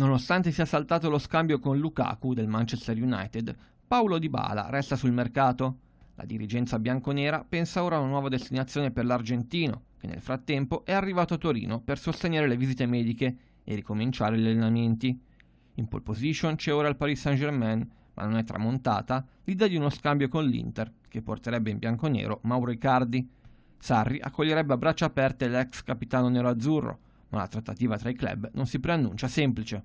Nonostante sia saltato lo scambio con Lukaku del Manchester United, Paolo Dybala resta sul mercato. La dirigenza bianconera pensa ora a una nuova destinazione per l'argentino, che nel frattempo è arrivato a Torino per sostenere le visite mediche e ricominciare gli allenamenti. In pole position c'è ora il Paris Saint-Germain, ma non è tramontata l'idea di uno scambio con l'Inter, che porterebbe in bianconero Mauro Icardi. Sarri accoglierebbe a braccia aperte l'ex capitano neroazzurro, ma la trattativa tra i club non si preannuncia semplice.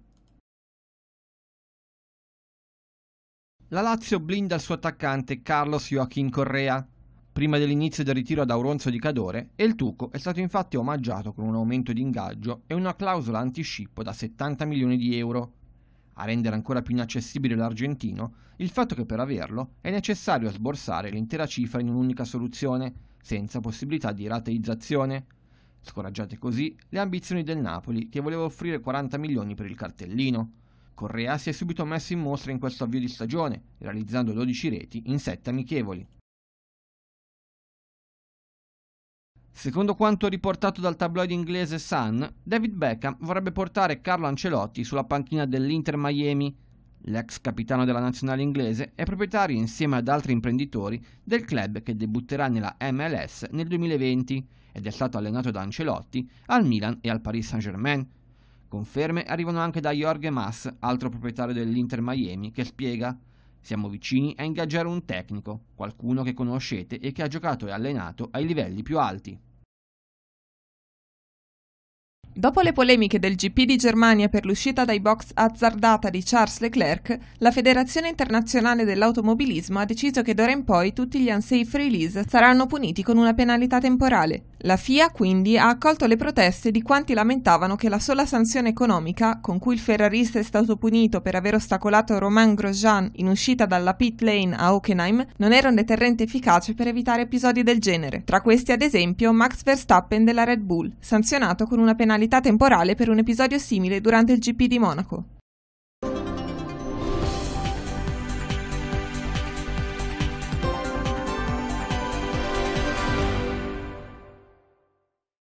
La Lazio blinda il suo attaccante Carlos Joaquín Correa. Prima dell'inizio del ritiro ad Auronzo di Cadore, El Tuco è stato infatti omaggiato con un aumento di ingaggio e una clausola anticipo da 70 milioni di euro. A rendere ancora più inaccessibile l'argentino, il fatto che per averlo è necessario sborsare l'intera cifra in un'unica soluzione, senza possibilità di rateizzazione. Scoraggiate così le ambizioni del Napoli che voleva offrire 40 milioni per il cartellino. Correa si è subito messo in mostra in questo avvio di stagione, realizzando 12 reti in 7 amichevoli. Secondo quanto riportato dal tabloid inglese Sun, David Beckham vorrebbe portare Carlo Ancelotti sulla panchina dell'Inter Miami. L'ex capitano della nazionale inglese è proprietario insieme ad altri imprenditori del club che debutterà nella MLS nel 2020 ed è stato allenato da Ancelotti al Milan e al Paris Saint-Germain, Conferme arrivano anche da Jorge Mas, altro proprietario dell'Inter Miami, che spiega siamo vicini a ingaggiare un tecnico, qualcuno che conoscete e che ha giocato e allenato ai livelli più alti. Dopo le polemiche del GP di Germania per l'uscita dai box azzardata di Charles Leclerc, la Federazione Internazionale dell'Automobilismo ha deciso che d'ora in poi tutti gli unsafe release saranno puniti con una penalità temporale. La FIA quindi ha accolto le proteste di quanti lamentavano che la sola sanzione economica, con cui il ferrarista è stato punito per aver ostacolato Romain Grosjean in uscita dalla pit lane a Hockenheim, non era un deterrente efficace per evitare episodi del genere. Tra questi, ad esempio, Max Verstappen della Red Bull, sanzionato con una penalità temporale per un episodio simile durante il GP di Monaco.